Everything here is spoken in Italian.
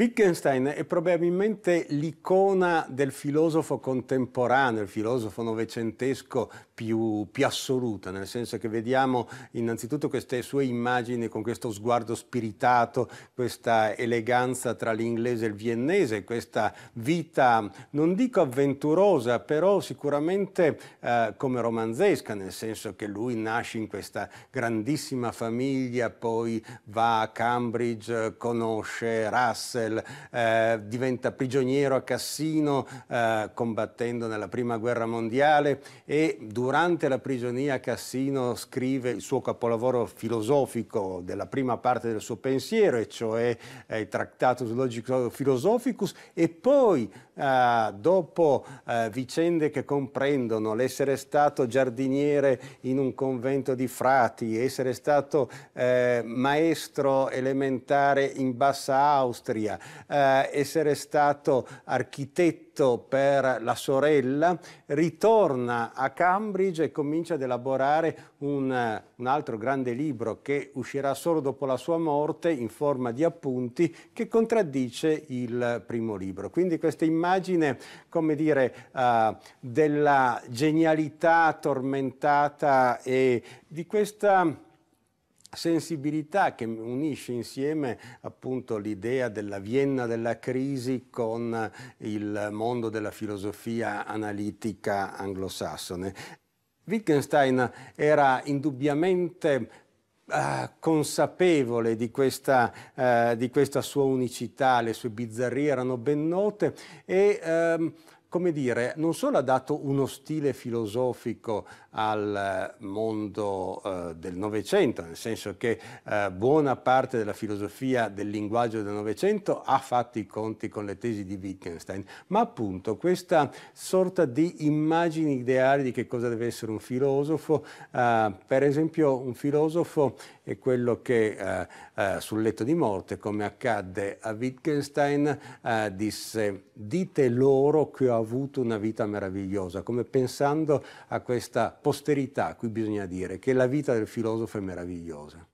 Wittgenstein è probabilmente l'icona del filosofo contemporaneo, il filosofo novecentesco più, più, assoluto, nel senso che vediamo innanzitutto queste sue immagini con questo sguardo spiritato, questa eleganza tra l'inglese e il viennese, questa vita, non dico avventurosa, però sicuramente eh, come romanzesca, nel senso che lui nasce in questa grandissima famiglia, poi va a Cambridge, conosce Russell, Cromwell, eh, diventa prigioniero a Cassino eh, combattendo nella Prima Guerra Mondiale e durante la prigionia Cassino scrive il suo capolavoro filosofico della prima parte del suo pensiero, e cioè eh, il Tractatus Logico Philosophicus, e poi eh, dopo eh, vicende che comprendono l'essere stato giardiniere in un convento di frati, essere stato maestro elementare in Bassa Austria, storia, eh, essere stato architetto per la sorella, ritorna a Cambridge e comincia ad elaborare un, un altro grande libro che uscirà solo dopo la sua morte in forma di appunti che contraddice il primo libro. Quindi questa immagine, come dire, eh, della genialità tormentata e di questa sensibilità che unisce insieme appunto l'idea della Vienna della crisi con il mondo della filosofia analitica anglosassone. Wittgenstein era indubbiamente eh, consapevole di questa, uh, di questa, sua unicità, le sue bizzarrie erano ben note e um, come dire, non solo ha dato uno stile filosofico al eh, mondo eh, del Novecento, nel senso che eh, buona parte della filosofia del linguaggio del Novecento ha fatto i conti con le tesi di Wittgenstein, ma appunto questa sorta di immagini ideali di che cosa deve essere un filosofo, eh, per esempio un filosofo è quello che eh, eh, sul letto di morte, come accadde a Wittgenstein, disse dite loro che ho avuto una vita meravigliosa, come pensando a questa posterità, qui bisogna dire, che la vita del filosofo è meravigliosa.